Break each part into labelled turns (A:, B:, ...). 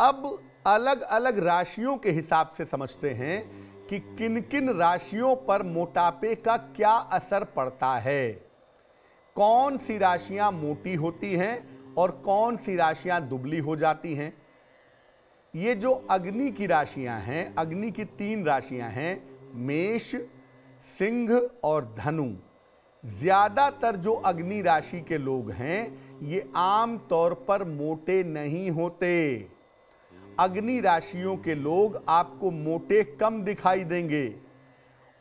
A: अब अलग अलग राशियों के हिसाब से समझते हैं कि किन किन राशियों पर मोटापे का क्या असर पड़ता है कौन सी राशियां मोटी होती हैं और कौन सी राशियां दुबली हो जाती हैं ये जो अग्नि की राशियां हैं अग्नि की तीन राशियां हैं मेष सिंह और धनु ज़्यादातर जो अग्नि राशि के लोग हैं ये आम तौर पर मोटे नहीं होते अग्नि राशियों के लोग आपको मोटे कम दिखाई देंगे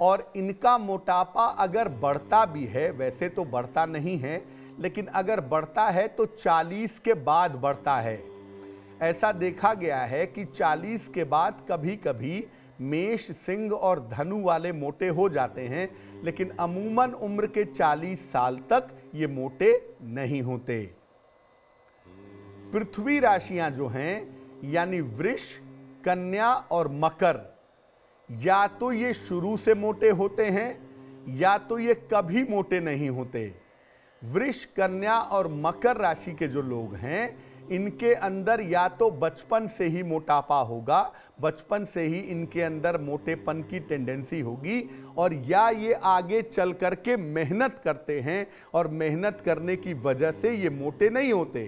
A: और इनका मोटापा अगर बढ़ता भी है वैसे तो बढ़ता नहीं है लेकिन अगर बढ़ता है तो 40 के बाद बढ़ता है ऐसा देखा गया है कि 40 के बाद कभी कभी मेष सिंह और धनु वाले मोटे हो जाते हैं लेकिन अमूमन उम्र के 40 साल तक ये मोटे नहीं होते पृथ्वी राशियां जो हैं यानी वृक्ष कन्या और मकर या तो ये शुरू से मोटे होते हैं या तो ये कभी मोटे नहीं होते वृक्ष कन्या और मकर राशि के जो लोग हैं इनके अंदर या तो बचपन से ही मोटापा होगा बचपन से ही इनके अंदर मोटेपन की टेंडेंसी होगी और या ये आगे चल करके मेहनत करते हैं और मेहनत करने की वजह से ये मोटे नहीं होते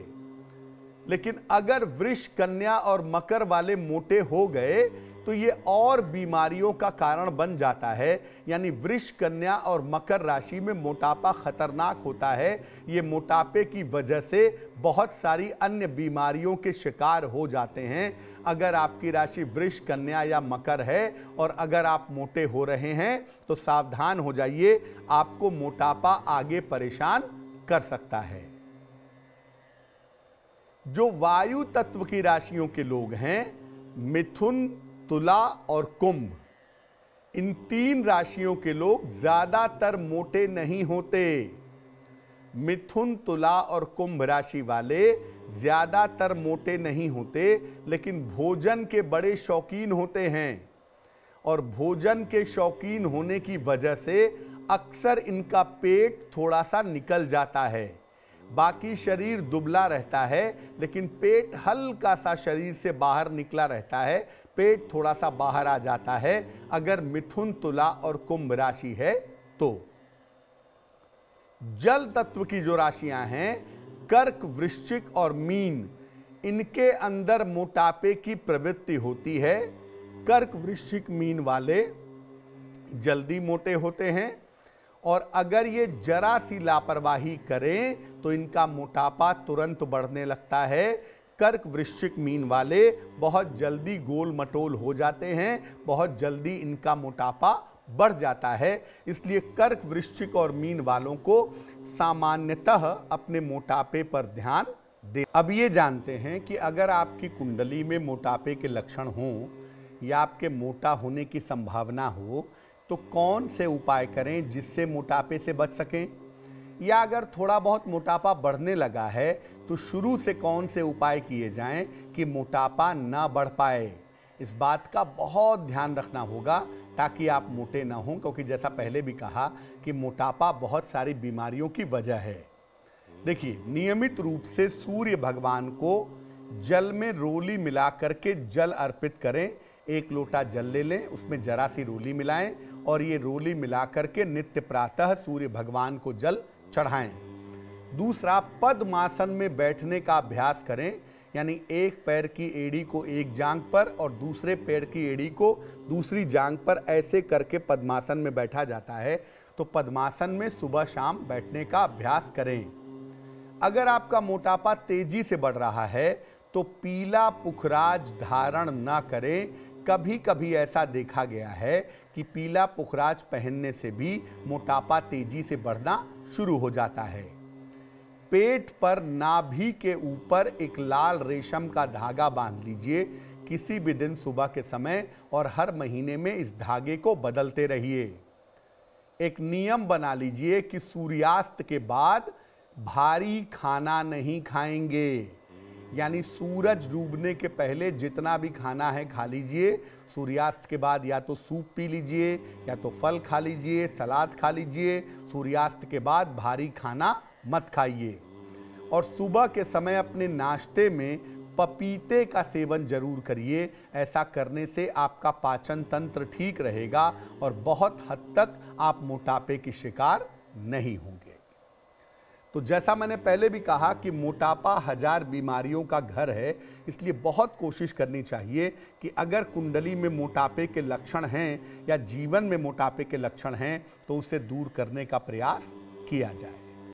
A: लेकिन अगर वृक्ष कन्या और मकर वाले मोटे हो गए तो ये और बीमारियों का कारण बन जाता है यानी वृक्ष कन्या और मकर राशि में मोटापा खतरनाक होता है ये मोटापे की वजह से बहुत सारी अन्य बीमारियों के शिकार हो जाते हैं अगर आपकी राशि वृक्ष कन्या या मकर है और अगर आप मोटे हो रहे हैं तो सावधान हो जाइए आपको मोटापा आगे परेशान कर सकता है जो वायु तत्व की राशियों के लोग हैं मिथुन तुला और कुंभ इन तीन राशियों के लोग ज़्यादातर मोटे नहीं होते मिथुन तुला और कुंभ राशि वाले ज़्यादातर मोटे नहीं होते लेकिन भोजन के बड़े शौकीन होते हैं और भोजन के शौकीन होने की वजह से अक्सर इनका पेट थोड़ा सा निकल जाता है बाकी शरीर दुबला रहता है लेकिन पेट हल्का सा शरीर से बाहर निकला रहता है पेट थोड़ा सा बाहर आ जाता है अगर मिथुन तुला और कुंभ राशि है तो जल तत्व की जो राशियां हैं कर्क वृश्चिक और मीन इनके अंदर मोटापे की प्रवृत्ति होती है कर्क वृश्चिक मीन वाले जल्दी मोटे होते हैं और अगर ये जरा सी लापरवाही करें तो इनका मोटापा तुरंत बढ़ने लगता है कर्क वृश्चिक मीन वाले बहुत जल्दी गोल मटोल हो जाते हैं बहुत जल्दी इनका मोटापा बढ़ जाता है इसलिए कर्क वृश्चिक और मीन वालों को सामान्यतः अपने मोटापे पर ध्यान दे अब ये जानते हैं कि अगर आपकी कुंडली में मोटापे के लक्षण हों या आपके मोटा होने की संभावना हो तो कौन से उपाय करें जिससे मोटापे से बच सकें या अगर थोड़ा बहुत मोटापा बढ़ने लगा है तो शुरू से कौन से उपाय किए जाएं कि मोटापा ना बढ़ पाए इस बात का बहुत ध्यान रखना होगा ताकि आप मोटे ना हों क्योंकि जैसा पहले भी कहा कि मोटापा बहुत सारी बीमारियों की वजह है देखिए नियमित रूप से सूर्य भगवान को जल में रोली मिला करके जल अर्पित करें एक लोटा जल ले लें उसमें जरा सी रोली मिलाएं और ये रोली मिला करके नित्य प्रातः सूर्य भगवान को जल चढ़ाएं दूसरा पद्मासन में बैठने का अभ्यास करें यानी एक पैर की एड़ी को एक जांग पर और दूसरे पैर की एड़ी को दूसरी जांग पर ऐसे करके पद्मासन में बैठा जाता है तो पद्मासन में सुबह शाम बैठने का अभ्यास करें अगर आपका मोटापा तेजी से बढ़ रहा है तो पीला पुखराज धारण ना करें कभी कभी ऐसा देखा गया है कि पीला पुखराज पहनने से भी मोटापा तेजी से बढ़ना शुरू हो जाता है पेट पर नाभि के ऊपर एक लाल रेशम का धागा बांध लीजिए किसी भी दिन सुबह के समय और हर महीने में इस धागे को बदलते रहिए एक नियम बना लीजिए कि सूर्यास्त के बाद भारी खाना नहीं खाएंगे यानी सूरज डूबने के पहले जितना भी खाना है खा लीजिए सूर्यास्त के बाद या तो सूप पी लीजिए या तो फल खा लीजिए सलाद खा लीजिए सूर्यास्त के बाद भारी खाना मत खाइए और सुबह के समय अपने नाश्ते में पपीते का सेवन जरूर करिए ऐसा करने से आपका पाचन तंत्र ठीक रहेगा और बहुत हद तक आप मोटापे की शिकार नहीं होंगे तो जैसा मैंने पहले भी कहा कि मोटापा हजार बीमारियों का घर है इसलिए बहुत कोशिश करनी चाहिए कि अगर कुंडली में मोटापे के लक्षण हैं या जीवन में मोटापे के लक्षण हैं तो उसे दूर करने का प्रयास किया जाए